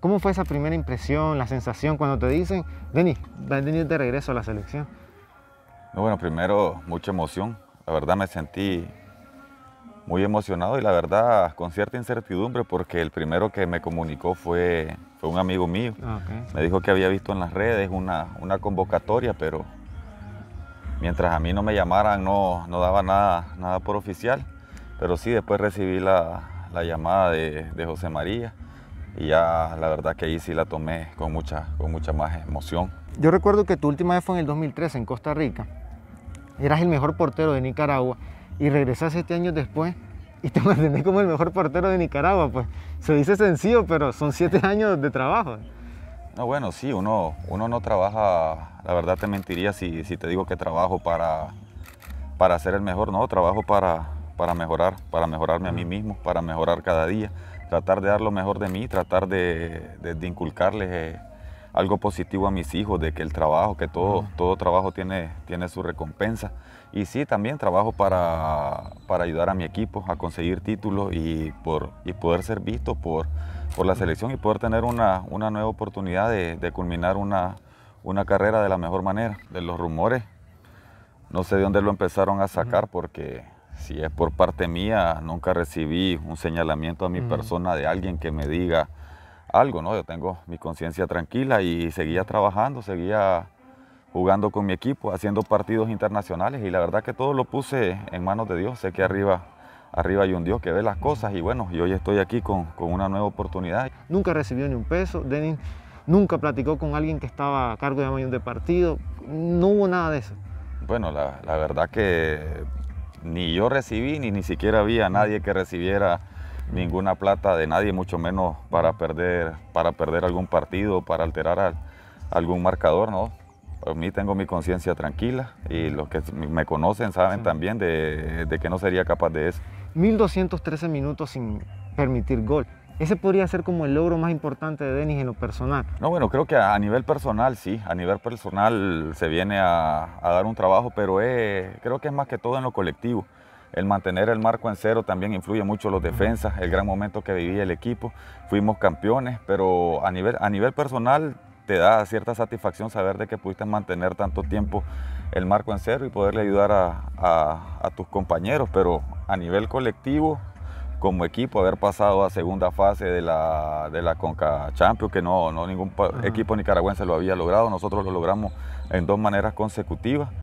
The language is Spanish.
¿Cómo fue esa primera impresión, la sensación cuando te dicen, Denis, vas de regreso a la selección? bueno, primero mucha emoción. La verdad me sentí muy emocionado y la verdad con cierta incertidumbre porque el primero que me comunicó fue, fue un amigo mío. Ah, me dijo que había visto en las redes una, convocatoria, pero mientras a mí no me llamaran no, no daba nada, nada por oficial. Pero sí, después recibí la, llamada de José María y ya la verdad que ahí sí la tomé con mucha, con mucha más emoción. Yo recuerdo que tu última vez fue en el 2013 en Costa Rica. Eras el mejor portero de Nicaragua y regresaste este año después y te mantienes como el mejor portero de Nicaragua. Pues se dice sencillo, pero son siete años de trabajo. No, bueno, sí, uno, uno no trabaja, la verdad te mentiría si, te digo que trabajo para, para ser el mejor, no, trabajo para, para mejorar, para mejorarme a mí mismo, para mejorar cada día, tratar de dar lo mejor de mí, tratar de, de, inculcarles eh, algo positivo a mis hijos, de que el trabajo, que todo, todo trabajo tiene, tiene su recompensa. Y sí, también trabajo para, para ayudar a mi equipo a conseguir títulos y, por, y poder ser visto por, por la selección y poder tener una, una nueva oportunidad de, culminar una, una carrera de la mejor manera. De los rumores, no sé de dónde lo empezaron a sacar porque si es por parte mía, nunca recibí un señalamiento a mi persona de alguien que me diga algo, ¿no? Yo tengo mi conciencia tranquila y seguía trabajando, seguía jugando con mi equipo, haciendo partidos internacionales y la verdad que todo lo puse en manos de Dios. Sé que arriba, arriba hay un Dios que ve las cosas y bueno, y hoy estoy aquí con, una nueva oportunidad. Nunca recibió ni un peso, Denis nunca platicó con alguien que estaba a cargo de un partido, no hubo nada de eso. Bueno, la, la verdad que ni yo recibí, ni ni siquiera había nadie que recibiera ninguna plata de nadie, mucho menos para perder, para perder algún partido, para alterar algún marcador, ¿no? A mí tengo mi conciencia tranquila y los que me conocen saben también de, de que no sería capaz de eso. 1.213 minutos sin permitir gol. Ese podría ser como el logro más importante de Denis en lo personal. No, bueno, creo que a nivel personal sí, a nivel personal se viene a, dar un trabajo, pero eh, creo que es más que todo en lo colectivo. El mantener el marco en cero también influye mucho en los defensas, el gran momento que vivía el equipo, fuimos campeones, pero a nivel, a nivel personal te da cierta satisfacción saber de que pudiste mantener tanto tiempo el marco en cero y poderle ayudar a tus compañeros, pero a nivel colectivo como equipo haber pasado a segunda fase de la, de Conca Champions, que no, ningún equipo nicaragüense lo había logrado. Nosotros lo logramos en dos maneras consecutivas.